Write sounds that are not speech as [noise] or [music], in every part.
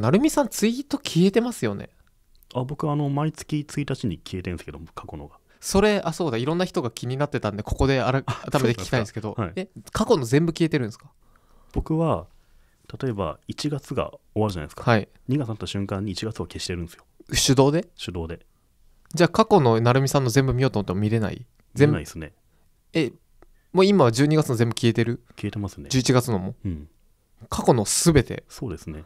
か、るみさんツイート消えてますよね。あ、僕、あの、毎月1日に消えてるんですけど、過去のが。それ、あ、そうだ、いろんな人が気になってたんで、ここで改めて聞きたいんですけど、はい、え、過去の全部消えてるんですか僕は、例えば1月が終わるじゃないですか。はい。2月になった瞬間に1月を消してるんですよ。手動で手動で。じゃあ、過去の成美さんの全部見ようと思っても見れない全部。見ないですね。え、もう今は12月の全部消えてる消えてますね。11月のも。うん。過去のすべて。そうですね。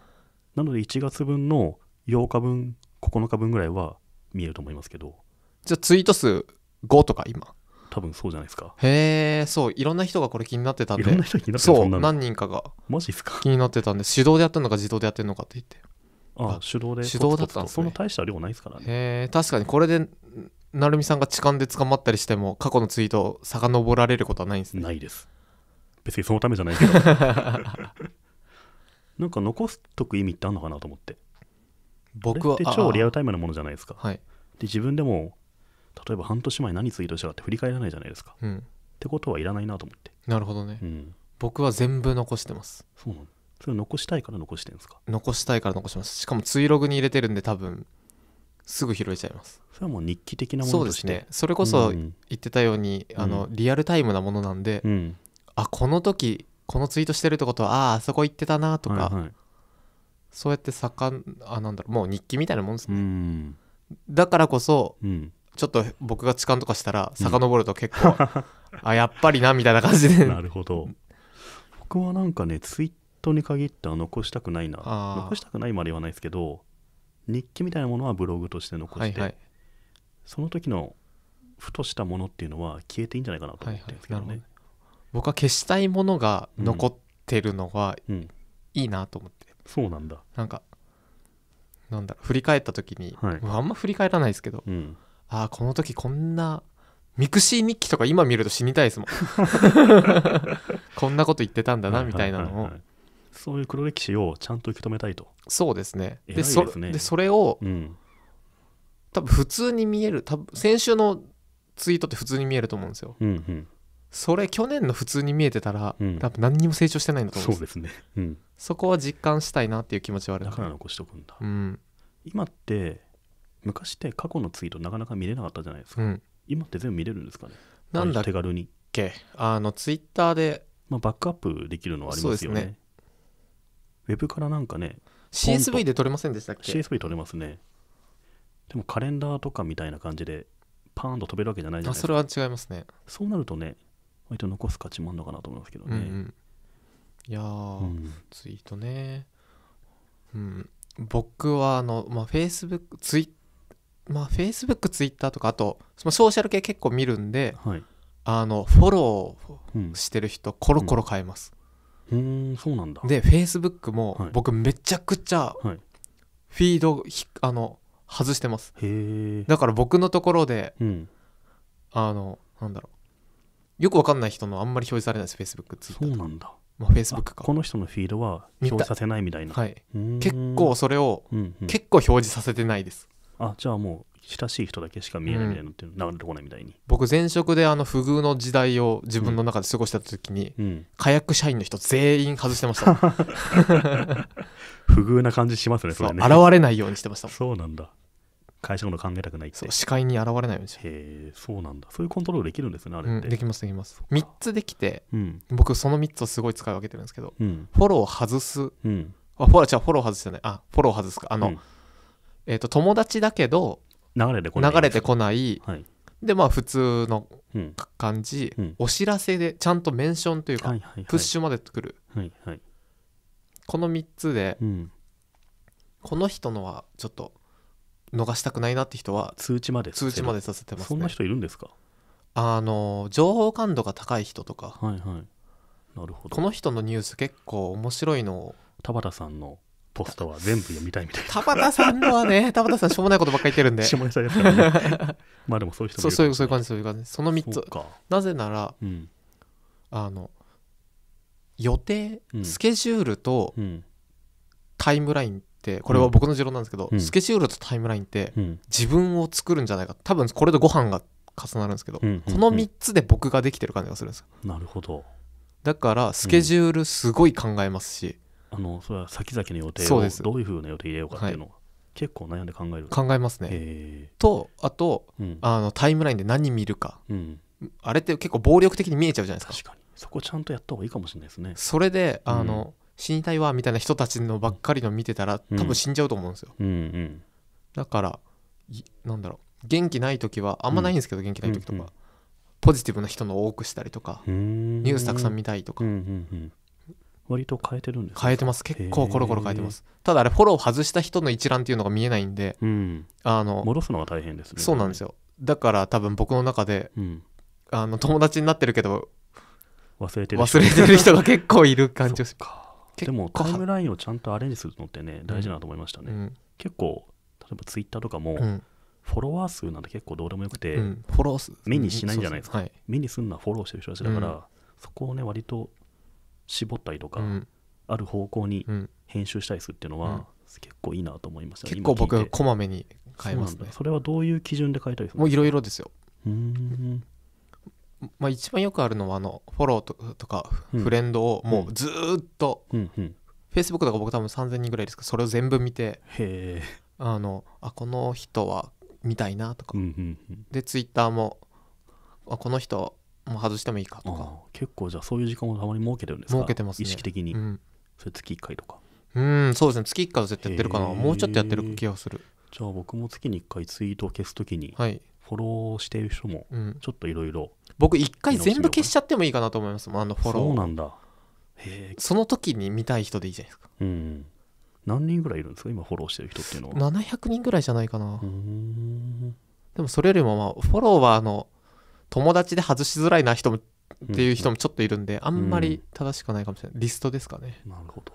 なので1月分の8日分9日分ぐらいは見えると思いますけどじゃあツイート数5とか今多分そうじゃないですかへえそういろんな人がこれ気になってたんでいろんな人気になってたそう何人かがマジっすか気になってたんで手動でやってんのか自動でやってるのかって言ってああ手動で手動だったんです、ね、そんな大した量ないですからねへえ確かにこれで成美さんが痴漢で捕まったりしても過去のツイートを遡られることはないんですねないです別にそのためじゃないけど [laughs] なんか残すとく意味ってあるのかなと思って僕はって超リアルタイムなものじゃないですか、はい、で自分でも例えば半年前何ツイートしたかって振り返らないじゃないですか、うん、ってことはいらないなと思ってなるほどね、うん、僕は全部残してますそうなのそれ残したいから残してるんですか残したいから残しますしかもツイログに入れてるんで多分すぐ拾えちゃいますそれはもう日記的なものとしてそうですねそれこそ言ってたように、うん、あのリアルタイムなものなんで、うん、あこの時このツイートしてるってことはあああそこ行ってたなとか、はいはい、そうやってさかんあなんだろうもう日記みたいなもんですねだからこそ、うん、ちょっと僕が痴漢とかしたら遡ると結構、うん、あやっぱりなみたいな感じで [laughs] なるほど僕はなんかねツイートに限っては残したくないな残したくないまではないですけど日記みたいなものはブログとして残して、はいはい、その時のふとしたものっていうのは消えていいんじゃないかなと思ってるんですけどね、はいはい僕は消したいものが残ってるのがいいなと思って、そうなんだなんかなんだ振り返った時に、はい、あんま振り返らないですけど、うん、ああこの時こんなミクシー日記とか今見ると死にたいですもん [laughs] [laughs] こんなこと言ってたんだなみたいなのを、そういう黒歴史をちゃんと受け止めたいとそうですねで、ね、そでそれを、うん、多分普通に見える多分先週のツイートって普通に見えると思うんですよ、うんうん、それ去年の普通に見えてたら、うん、多分何にも成長してないんだと思うんですそうですね、うん、そこは実感したいなっていう気持ちはあるだから残しておくんだ、うん、今って昔って過去のツイートなかなか見れなかったじゃないですか、うん、今って全部見れるんですかねなんだ手軽にけあのツイッターで、まあ、バックアップできるのはありますよね、ね、ウェブからなんかね CSV で撮れませんでしたっけ CSV 撮れますねでもカレンダーとかみたいな感じでパーンと飛べるわけじゃないじゃないですかそれは違いますねそうなるとね割と残す価値もあるのかなと思いますけどね。うんうん、いや、うん、ツイートね、うん、僕はあの、まあ、フェイスブックツイまあ、フェイスブックツイッターとかあとそのソーシャル系結構見るんで、はい、あのフォローしてる人、コロコロ変えます。うん、うん、そうなんだでフェイスブックも僕めちゃくちゃフィード、ひあの外してますへえだから僕のところで、うん、あのなんだろうよくわかんない人のあんまり表示されないです Facebook ツイッターそうなんだまあ、Facebook かこの人のフィードは表示させないみたいなはい結構それを、うんうん、結構表示させてないですあじゃあもう親しい人だけしか見えないみたいなって流れてこないみたいに、僕前職であの不遇の時代を自分の中で過ごした時に、うん、火薬社員の人全員外してました [laughs] 不遇な感じしますねそれね現れないようにしてましたそうなんだ会社の考えたくないって視界に現れないようにしへえそうなんだそういうコントロールできるんですねあれって、うん、できますできます3つできて、うん、僕その3つをすごい使い分けてるんですけど、うん、フォロー外す、うん、あフォローじゃフォロー外すじゃないあフォロー外すかあの、えっ、ー、と友達だけど流れてこないこない、はい、でまあ普通の感じ、お知らせでちゃんとメンションというか、はいはいはい、プッシュまで作る、はいはい、この3つで、この人のはちょっと逃したくないなって人は通知まで通知までさせてます、ね、そんな人いるんですかあの情報感度が高い人とか、はいはい、なるほどこの人のニュース結構面白いのを田畑さんのポストは全部読みたいみたいな田畑さんのはね [laughs] 田畑さんしょうもないことばっかり言ってるんで下ネタまあでもそういう人もいるそういう感じそういう感じその3つなぜなら、うん、あの予定、スケジュールと、うん、タイムラインてこれは僕の持論なんですけど、うん、スケジュールとタイムラインって自分を作るんじゃないか多分これとご飯が重なるんですけど、うんうんうん、この3つで僕ができてる感じがするんですなるほどだからスケジュールすごい考えますし、あのそれは先々の予定をどういうふうな予定入れようかっていうのを、はい、結構悩んで考える考えますねとあと、うん、あのタイムラインで何見るか、うん、あれって結構暴力的に見えちゃうじゃないですか確かにそこちゃんとやった方がいいかもしれないですねそれであの、うん死にたいわみたいな人たちのばっかりの見てたら多分死んじゃうと思うんですよ、うんうんだからなんだろう元気ない時はあんまないんですけど、元気ない時とか、ポジティブな人の多くしたりとかニュースたくさん見たいとか、うんうんうん、割と変えてるんです変えてます結構コロコロ変えてますただあれフォロー外した人の一覧っていうのが見えないんで、うん、あの戻すのが大変ですねそうなんですよだから多分僕の中で、うん、あの友達になってるけど忘れてる人が結構いる感じですかでもタイムラインをちゃんとアレンジするのってね大事だと思いましたね、うん、結構例えばツイッターとかも、フォロワー数なんて結構どうでもよくて、うん、フォロー数目にしないんじゃないですか、うんはい、目にするのはフォローしてる人たちだから、そこをね割と絞ったりとか、ある方向に編集したりするっていうのは、結構いいなと思いました、ね、結構僕こまめに変えますねそれはどういう基準で変えたりするもういろいろですようんまあ、一番よくあるのはあのフォローとかフレンドをもうずっと、フェイスブックとか僕多分3000人ぐらいですけどそれを全部見てあのあこの人は見たいなとか、でツイッターもあこの人も外してもいいかとか結構じゃあそういう時間をたまに設けてるんですか設けてます、ね、意識的に、うん、それ月1回とかうんそうですね月1回は絶対やってるかなもうちょっとやってる気がするじゃあ僕も月に1回ツイートを消すときに、はい、フォローしている人もちょっといろいろ僕一回全部消しちゃってもいいかなと思いますもんあのフォローそうなんだへえその時に見たい人でいいじゃないですかうん何人ぐらいいるんですか今フォローしてる人っていうのは700人ぐらいじゃないかなでもそれよりも、まあ、フォロワーの友達で外しづらいな人もっていう人もちょっといるんで、うん、あんまり正しくないかもしれない、うん、リストですかねなるほど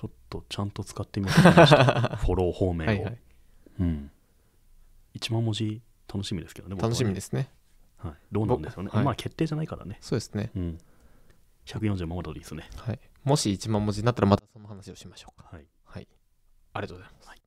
ちょっとちゃんと使ってみました [laughs] フォロー方面をはい、うん、1万文字楽しみですけどね、ね楽しみですね。はい、どうなんですかね、はい、まあ決定じゃないからね。そうですね。うん、140万文字ですね、はい。もし1万文字になったらまたその話をしましょうか。はい、はい、ありがとうございます。はい